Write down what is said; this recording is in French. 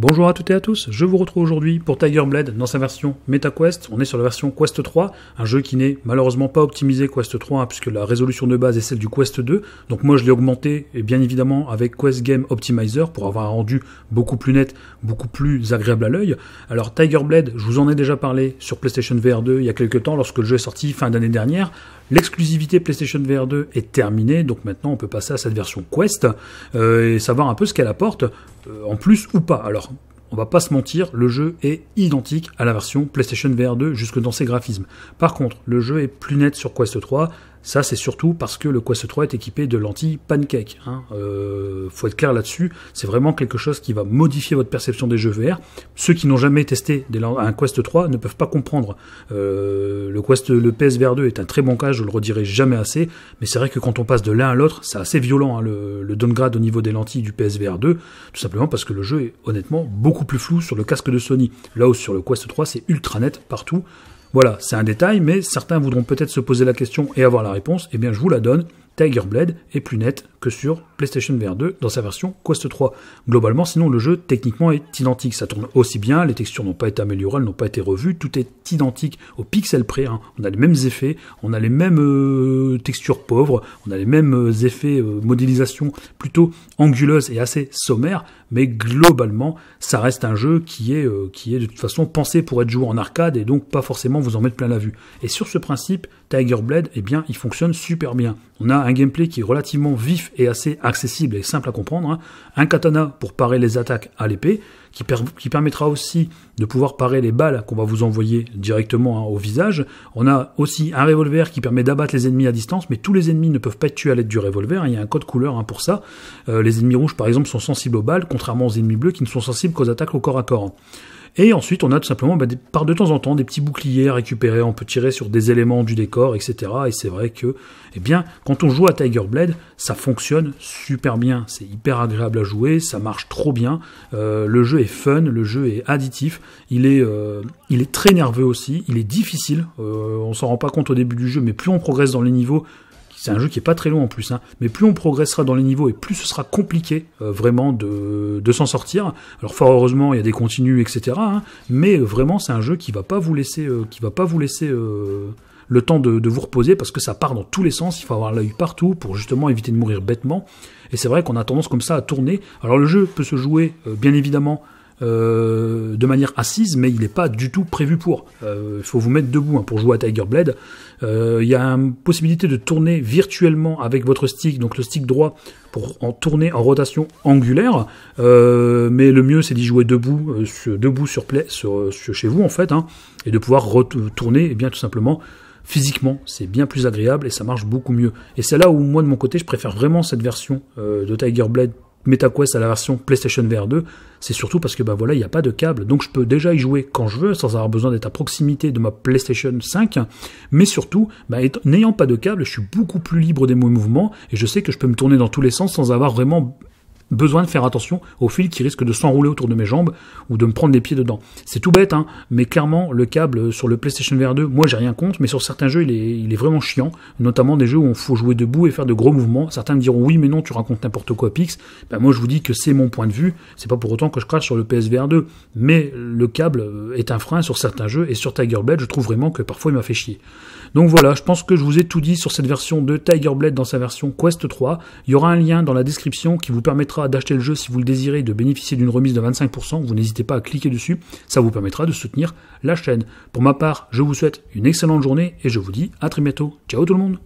Bonjour à toutes et à tous, je vous retrouve aujourd'hui pour Tiger Blade dans sa version MetaQuest. On est sur la version Quest 3, un jeu qui n'est malheureusement pas optimisé Quest 3 hein, puisque la résolution de base est celle du Quest 2. Donc moi je l'ai augmenté et bien évidemment avec Quest Game Optimizer pour avoir un rendu beaucoup plus net, beaucoup plus agréable à l'œil. Alors Tiger Blade, je vous en ai déjà parlé sur PlayStation VR 2 il y a quelques temps lorsque le jeu est sorti fin d'année dernière. L'exclusivité PlayStation VR 2 est terminée, donc maintenant on peut passer à cette version Quest euh, et savoir un peu ce qu'elle apporte euh, en plus ou pas. Alors, on va pas se mentir, le jeu est identique à la version PlayStation VR 2 jusque dans ses graphismes. Par contre, le jeu est plus net sur Quest 3, ça, c'est surtout parce que le Quest 3 est équipé de lentilles pancake. Il hein. euh, faut être clair là-dessus. C'est vraiment quelque chose qui va modifier votre perception des jeux VR. Ceux qui n'ont jamais testé un Quest 3 ne peuvent pas comprendre. Euh, le Quest, le PSVR 2 est un très bon cas. Je le redirai jamais assez. Mais c'est vrai que quand on passe de l'un à l'autre, c'est assez violent hein, le, le downgrade au niveau des lentilles du PSVR 2. Tout simplement parce que le jeu est honnêtement beaucoup plus flou sur le casque de Sony. Là où sur le Quest 3, c'est ultra net partout. Voilà, c'est un détail, mais certains voudront peut-être se poser la question et avoir la réponse. Eh bien, je vous la donne. Tiger Blade est plus net que sur PlayStation VR 2 dans sa version Quest 3. Globalement, sinon le jeu techniquement est identique, ça tourne aussi bien, les textures n'ont pas été améliorées, elles n'ont pas été revues, tout est identique au pixel près, hein. on a les mêmes effets, on a les mêmes euh, textures pauvres, on a les mêmes euh, effets euh, modélisation plutôt anguleuse et assez sommaire, mais globalement, ça reste un jeu qui est, qui est de toute façon pensé pour être joué en arcade et donc pas forcément vous en mettre plein la vue. Et sur ce principe, Tiger Blade, eh bien, il fonctionne super bien. On a un gameplay qui est relativement vif et assez accessible et simple à comprendre. Hein. Un katana pour parer les attaques à l'épée, qui, permettra aussi de pouvoir parer les balles qu'on va vous envoyer directement hein, au visage. On a aussi un revolver qui permet d'abattre les ennemis à distance, mais tous les ennemis ne peuvent pas être tués à l'aide du revolver. Hein. Il y a un code couleur pour ça. Euh, les ennemis rouges, par exemple, sont sensibles aux balles, contrairement aux ennemis bleus qui ne sont sensibles qu'aux attaques au corps à corps. Et ensuite, on a tout simplement, bah, par de temps en temps, des petits boucliers à récupérer. On peut tirer sur des éléments du décor, etc. Et c'est vrai que, eh bien, quand on joue à Tiger Blade, ça fonctionne super bien. C'est hyper agréable à jouer, ça marche trop bien. Euh, le jeu est fun, le jeu est additif. Il est, euh, il est très nerveux aussi. Il est difficile. On euh, on s'en rend pas compte au début du jeu, mais plus on progresse dans les niveaux, c'est un jeu qui est pas très long en plus, hein. mais plus on progressera dans les niveaux et plus ce sera compliqué euh, vraiment de, s'en sortir. Alors fort heureusement, il y a des continues, etc. Hein. mais euh, vraiment, c'est un jeu qui va pas vous laisser, euh, qui va pas vous laisser le temps de, de, vous reposer parce que ça part dans tous les sens. Il faut avoir l'œil partout pour justement éviter de mourir bêtement. Et c'est vrai qu'on a tendance comme ça à tourner. Alors le jeu peut se jouer, bien évidemment, euh, de manière assise, mais il n'est pas du tout prévu pour. Euh, il faut vous mettre debout hein, pour jouer à Tiger Blade. Euh, il y a une possibilité de tourner virtuellement avec votre stick, donc le stick droit, pour en tourner en rotation angulaire. mais le mieux, c'est d'y jouer debout, debout sur, play, chez vous en fait, hein, et de pouvoir retourner, et eh bien tout simplement physiquement, c'est bien plus agréable et ça marche beaucoup mieux. Et c'est là où moi de mon côté, je préfère vraiment cette version de Tiger Blade MetaQuest à la version PlayStation VR 2, c'est surtout parce que bah voilà, il n'y a pas de câble, donc je peux déjà y jouer quand je veux, sans avoir besoin d'être à proximité de ma PlayStation 5, mais surtout, bah, n'ayant pas de câble, je suis beaucoup plus libre des mouvements, et je sais que je peux me tourner dans tous les sens sans avoir vraiment besoin de faire attention au fil qui risque de s'enrouler autour de mes jambes ou de me prendre les pieds dedans. C'est tout bête, hein, mais clairement, le câble sur le PlayStation VR 2, moi j'ai rien contre, mais sur certains jeux, il est, vraiment chiant, notamment des jeux où il faut jouer debout et faire de gros mouvements. Certains me diront oui, mais non, tu racontes n'importe quoi, Pix. Ben, moi je vous dis que c'est mon point de vue, c'est pas pour autant que je crache sur le PSVR 2, mais le câble est un frein sur certains jeux et sur Tiger Bed, je trouve vraiment que parfois il m'a fait chier. Donc voilà, je pense que je vous ai tout dit sur cette version de Tiger Blade dans sa version Quest 3. Il y aura un lien dans la description qui vous permettra d'acheter le jeu si vous le désirez et de bénéficier d'une remise de 25%. Vous n'hésitez pas à cliquer dessus, ça vous permettra de soutenir la chaîne. Pour ma part, je vous souhaite une excellente journée et je vous dis à très bientôt. Ciao tout le monde